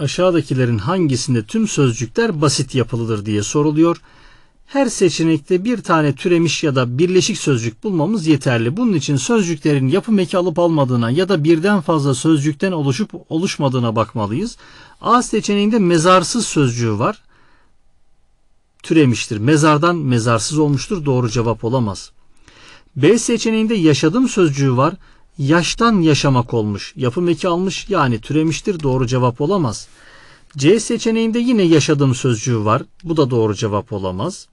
aşağıdakilerin hangisinde tüm sözcükler basit yapılıdır diye soruluyor. Her seçenekte bir tane türemiş ya da birleşik sözcük bulmamız yeterli. Bunun için sözcüklerin yapım eki alıp almadığına ya da birden fazla sözcükten oluşup oluşmadığına bakmalıyız. A seçeneğinde mezarsız sözcüğü var. Türemiştir. Mezardan mezarsız olmuştur. Doğru cevap olamaz. B seçeneğinde yaşadım sözcüğü var yaştan yaşamak olmuş. Yapım eki almış yani türemiştir doğru cevap olamaz. C seçeneğinde yine yaşadım sözcüğü var. Bu da doğru cevap olamaz.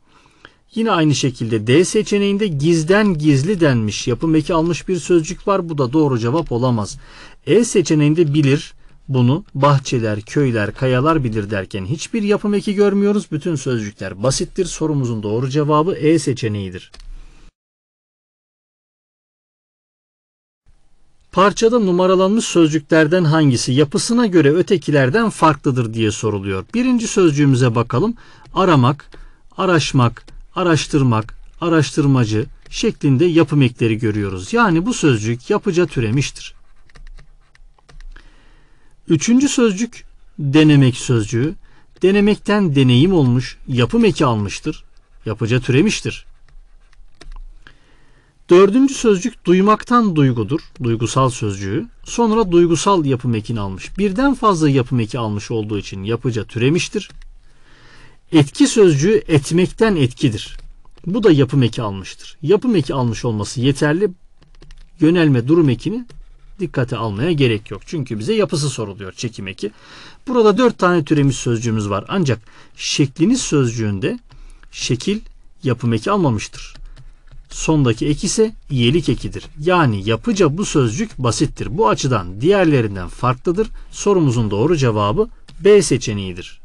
Yine aynı şekilde D seçeneğinde gizden gizli denmiş. Yapım eki almış bir sözcük var. Bu da doğru cevap olamaz. E seçeneğinde bilir bunu bahçeler, köyler, kayalar bilir derken hiçbir yapım eki görmüyoruz. Bütün sözcükler basittir. Sorumuzun doğru cevabı E seçeneğidir. Parçada numaralanmış sözcüklerden hangisi yapısına göre ötekilerden farklıdır diye soruluyor. Birinci sözcüğümüze bakalım. Aramak, araşmak, araştırmak, araştırmacı şeklinde yapım ekleri görüyoruz. Yani bu sözcük yapıca türemiştir. Üçüncü sözcük denemek sözcüğü. Denemekten deneyim olmuş, yapım eki almıştır. Yapıca türemiştir. Dördüncü sözcük duymaktan duygudur. Duygusal sözcüğü. Sonra duygusal yapım ekini almış. Birden fazla yapım eki almış olduğu için yapıca türemiştir. Etki sözcüğü etmekten etkidir. Bu da yapım eki almıştır. Yapım eki almış olması yeterli. Yönelme durum ekini dikkate almaya gerek yok. Çünkü bize yapısı soruluyor çekim eki. Burada dört tane türemiş sözcüğümüz var. Ancak şekliniz sözcüğünde şekil yapım eki almamıştır sondaki ek ise iyelik ekidir. Yani yapıca bu sözcük basittir. Bu açıdan diğerlerinden farklıdır. Sorumuzun doğru cevabı B seçeneğidir.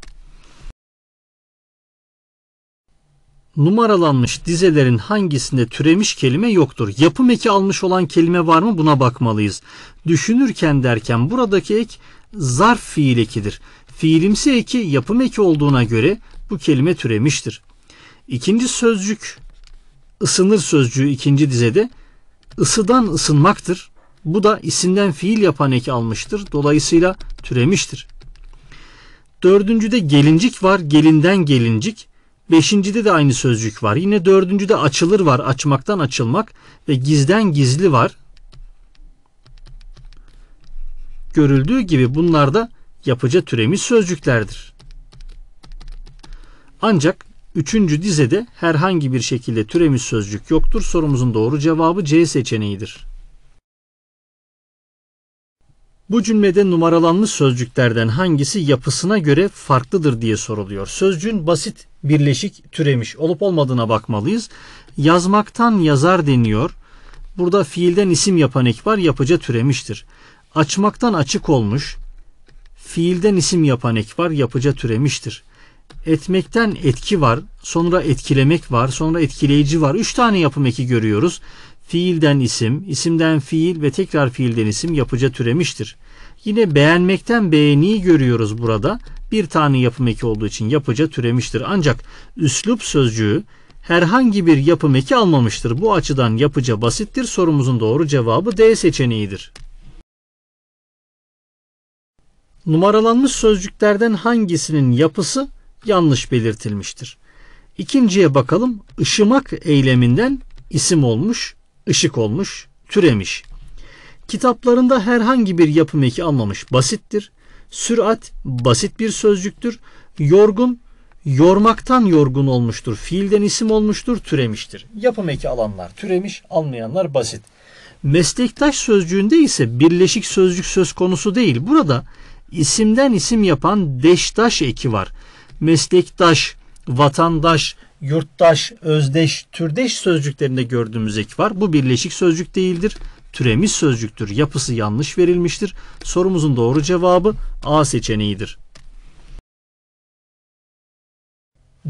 numaralanmış dizelerin hangisinde türemiş kelime yoktur? Yapım eki almış olan kelime var mı? Buna bakmalıyız. Düşünürken derken buradaki ek zarf fiil ekidir. Fiilimsi eki yapım eki olduğuna göre bu kelime türemiştir. İkinci sözcük ısınır sözcüğü ikinci dizede ısıdan ısınmaktır. Bu da isimden fiil yapan ek almıştır. Dolayısıyla türemiştir. Dördüncüde gelincik var. Gelinden gelincik. Beşincide de aynı sözcük var. Yine dördüncüde açılır var. Açmaktan açılmak ve gizden gizli var. Görüldüğü gibi bunlar da yapıca türemiş sözcüklerdir. Ancak Üçüncü dizede herhangi bir şekilde türemiş sözcük yoktur. Sorumuzun doğru cevabı C seçeneğidir. Bu cümlede numaralanmış sözcüklerden hangisi yapısına göre farklıdır diye soruluyor. Sözcüğün basit, birleşik, türemiş olup olmadığına bakmalıyız. Yazmaktan yazar deniyor. Burada fiilden isim yapan ek var, yapıca türemiştir. Açmaktan açık olmuş. Fiilden isim yapan ek var, yapıca türemiştir etmekten etki var, sonra etkilemek var, sonra etkileyici var. Üç tane yapım eki görüyoruz. Fiilden isim, isimden fiil ve tekrar fiilden isim yapıca türemiştir. Yine beğenmekten beğeniyi görüyoruz burada. Bir tane yapım eki olduğu için yapıca türemiştir. Ancak üslup sözcüğü herhangi bir yapım eki almamıştır. Bu açıdan yapıca basittir. Sorumuzun doğru cevabı D seçeneğidir. Numaralanmış sözcüklerden hangisinin yapısı yanlış belirtilmiştir. İkinciye bakalım. Işımak eyleminden isim olmuş, ışık olmuş, türemiş. Kitaplarında herhangi bir yapım eki almamış basittir. Sürat basit bir sözcüktür. Yorgun yormaktan yorgun olmuştur. Fiilden isim olmuştur, türemiştir. Yapım eki alanlar türemiş, almayanlar basit. Meslektaş sözcüğünde ise birleşik sözcük söz konusu değil. Burada isimden isim yapan deştaş eki var meslektaş, vatandaş, yurttaş, özdeş, türdeş sözcüklerinde gördüğümüz ek var. Bu birleşik sözcük değildir. Türemiş sözcüktür. Yapısı yanlış verilmiştir. Sorumuzun doğru cevabı A seçeneğidir.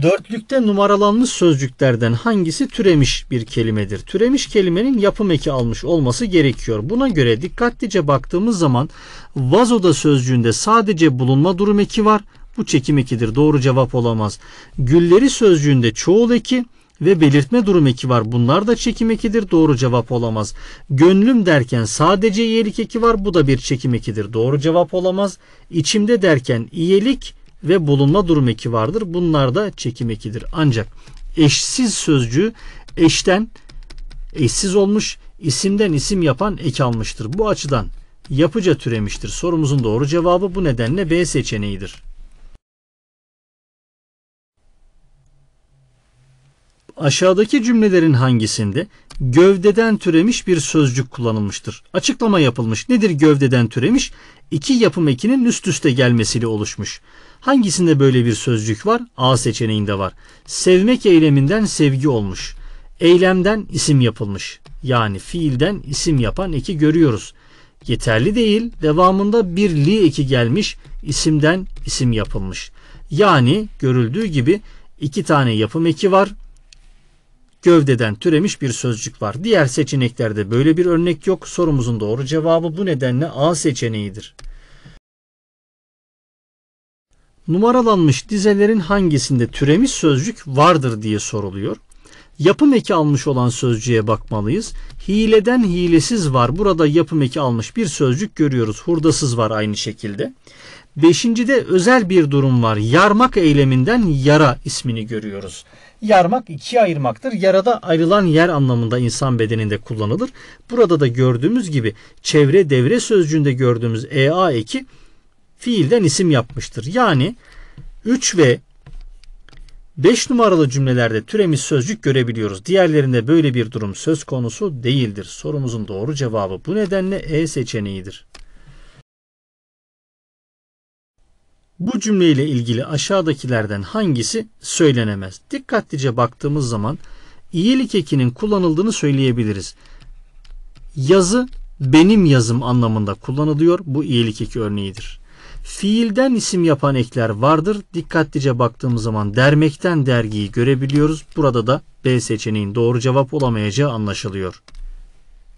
Dörtlükte numaralanmış sözcüklerden hangisi türemiş bir kelimedir? Türemiş kelimenin yapım eki almış olması gerekiyor. Buna göre dikkatlice baktığımız zaman vazoda sözcüğünde sadece bulunma durum eki var. Bu çekim ekidir. Doğru cevap olamaz. Gülleri sözcüğünde çoğul eki ve belirtme durum eki var. Bunlar da çekim ekidir. Doğru cevap olamaz. Gönlüm derken sadece iyelik eki var. Bu da bir çekim ekidir. Doğru cevap olamaz. İçimde derken iyelik ve bulunma durum eki vardır. Bunlar da çekim ekidir. Ancak eşsiz sözcüğü eşten eşsiz olmuş, isimden isim yapan ek almıştır. Bu açıdan yapıca türemiştir. Sorumuzun doğru cevabı bu nedenle B seçeneğidir. Aşağıdaki cümlelerin hangisinde gövdeden türemiş bir sözcük kullanılmıştır? Açıklama yapılmış. Nedir gövdeden türemiş? İki yapım ekinin üst üste gelmesiyle oluşmuş. Hangisinde böyle bir sözcük var? A seçeneğinde var. Sevmek eyleminden sevgi olmuş. Eylemden isim yapılmış. Yani fiilden isim yapan eki görüyoruz. Yeterli değil. Devamında bir li eki gelmiş. İsimden isim yapılmış. Yani görüldüğü gibi iki tane yapım eki var gövdeden türemiş bir sözcük var. Diğer seçeneklerde böyle bir örnek yok. Sorumuzun doğru cevabı bu nedenle A seçeneğidir. Numaralanmış dizelerin hangisinde türemiş sözcük vardır diye soruluyor yapım eki almış olan sözcüğe bakmalıyız. Hileden hilesiz var. Burada yapım eki almış bir sözcük görüyoruz. Hurdasız var aynı şekilde. Beşinci de özel bir durum var. Yarmak eyleminden yara ismini görüyoruz. Yarmak ikiye ayırmaktır. Yarada ayrılan yer anlamında insan bedeninde kullanılır. Burada da gördüğümüz gibi çevre devre sözcüğünde gördüğümüz EA eki fiilden isim yapmıştır. Yani 3 ve 5 numaralı cümlelerde türemiş sözcük görebiliyoruz. Diğerlerinde böyle bir durum söz konusu değildir. Sorumuzun doğru cevabı bu nedenle E seçeneğidir. Bu cümleyle ilgili aşağıdakilerden hangisi söylenemez? Dikkatlice baktığımız zaman iyilik ekinin kullanıldığını söyleyebiliriz. Yazı benim yazım anlamında kullanılıyor. Bu iyilik eki örneğidir. Fiilden isim yapan ekler vardır. Dikkatlice baktığımız zaman dermekten dergiyi görebiliyoruz. Burada da B seçeneğin doğru cevap olamayacağı anlaşılıyor.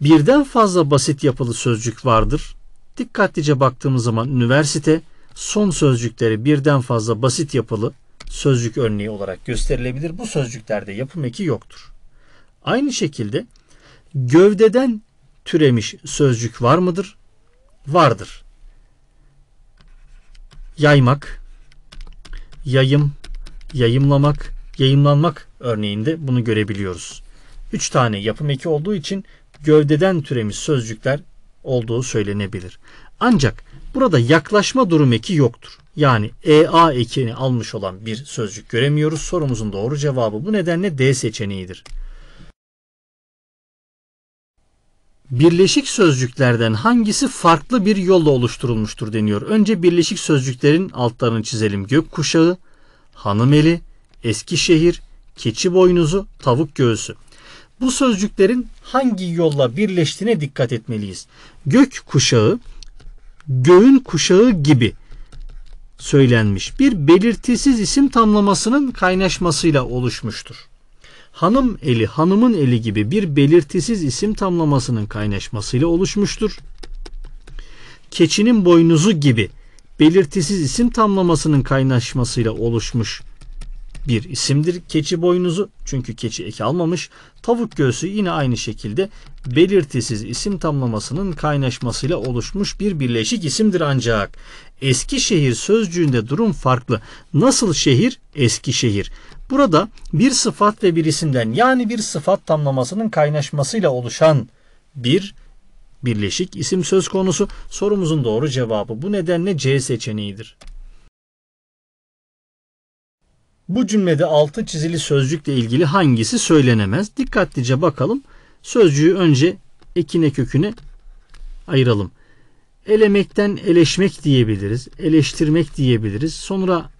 Birden fazla basit yapılı sözcük vardır. Dikkatlice baktığımız zaman üniversite son sözcükleri birden fazla basit yapılı sözcük örneği olarak gösterilebilir. Bu sözcüklerde yapım eki yoktur. Aynı şekilde gövdeden türemiş sözcük var mıdır? Vardır yaymak, yayım, yayımlamak, yayımlanmak örneğinde bunu görebiliyoruz. 3 tane yapım eki olduğu için gövdeden türemiş sözcükler olduğu söylenebilir. Ancak burada yaklaşma durum eki yoktur. Yani EA ekini almış olan bir sözcük göremiyoruz. Sorumuzun doğru cevabı bu nedenle D seçeneğidir. birleşik sözcüklerden hangisi farklı bir yolla oluşturulmuştur deniyor. Önce birleşik sözcüklerin altlarını çizelim. Gök Gökkuşağı, hanımeli, şehir, keçi boynuzu, tavuk göğsü. Bu sözcüklerin hangi yolla birleştiğine dikkat etmeliyiz. Gök kuşağı, göğün kuşağı gibi söylenmiş bir belirtisiz isim tamlamasının kaynaşmasıyla oluşmuştur hanım eli, hanımın eli gibi bir belirtisiz isim tamlamasının kaynaşmasıyla oluşmuştur. Keçinin boynuzu gibi belirtisiz isim tamlamasının kaynaşmasıyla oluşmuş bir isimdir. Keçi boynuzu çünkü keçi eki almamış. Tavuk göğsü yine aynı şekilde belirtisiz isim tamlamasının kaynaşmasıyla oluşmuş bir birleşik isimdir ancak. Eski şehir sözcüğünde durum farklı. Nasıl şehir? Eski şehir. Burada bir sıfat ve bir isimden yani bir sıfat tamlamasının kaynaşmasıyla oluşan bir birleşik isim söz konusu. Sorumuzun doğru cevabı bu nedenle C seçeneğidir. Bu cümlede altı çizili sözcükle ilgili hangisi söylenemez? Dikkatlice bakalım. Sözcüğü önce ekine köküne ayıralım. Elemekten eleşmek diyebiliriz. Eleştirmek diyebiliriz. Sonra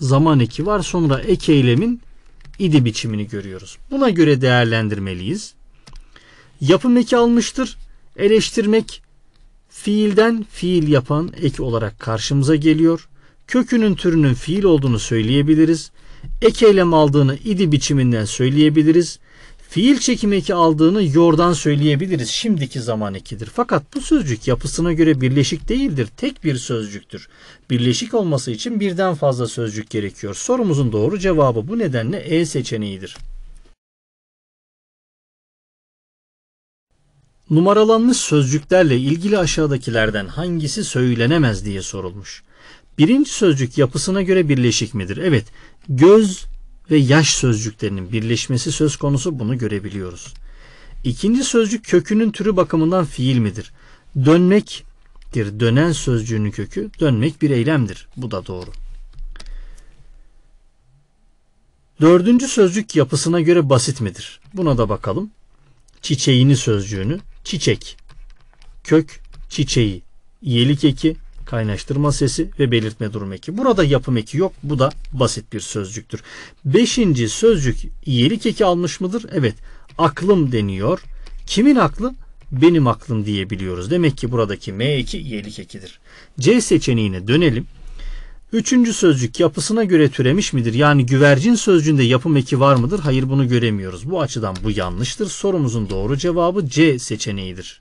zaman eki var. Sonra ek eylemin idi biçimini görüyoruz. Buna göre değerlendirmeliyiz. Yapım eki almıştır. Eleştirmek fiilden fiil yapan ek olarak karşımıza geliyor kökünün türünün fiil olduğunu söyleyebiliriz. Ek eylem aldığını idi biçiminden söyleyebiliriz. Fiil çekim eki aldığını yordan söyleyebiliriz. Şimdiki zaman ekidir. Fakat bu sözcük yapısına göre birleşik değildir. Tek bir sözcüktür. Birleşik olması için birden fazla sözcük gerekiyor. Sorumuzun doğru cevabı bu nedenle E seçeneğidir. Numaralanmış sözcüklerle ilgili aşağıdakilerden hangisi söylenemez diye sorulmuş. Birinci sözcük yapısına göre birleşik midir? Evet. Göz ve yaş sözcüklerinin birleşmesi söz konusu bunu görebiliyoruz. İkinci sözcük kökünün türü bakımından fiil midir? Dönmektir. Dönen sözcüğünün kökü dönmek bir eylemdir. Bu da doğru. Dördüncü sözcük yapısına göre basit midir? Buna da bakalım. Çiçeğini sözcüğünü çiçek, kök, çiçeği, yelik eki, kaynaştırma sesi ve belirtme durum eki. Burada yapım eki yok. Bu da basit bir sözcüktür. Beşinci sözcük iyilik eki almış mıdır? Evet. Aklım deniyor. Kimin aklı? Benim aklım diyebiliyoruz. Demek ki buradaki M eki iyilik ekidir. C seçeneğine dönelim. Üçüncü sözcük yapısına göre türemiş midir? Yani güvercin sözcüğünde yapım eki var mıdır? Hayır bunu göremiyoruz. Bu açıdan bu yanlıştır. Sorumuzun doğru cevabı C seçeneğidir.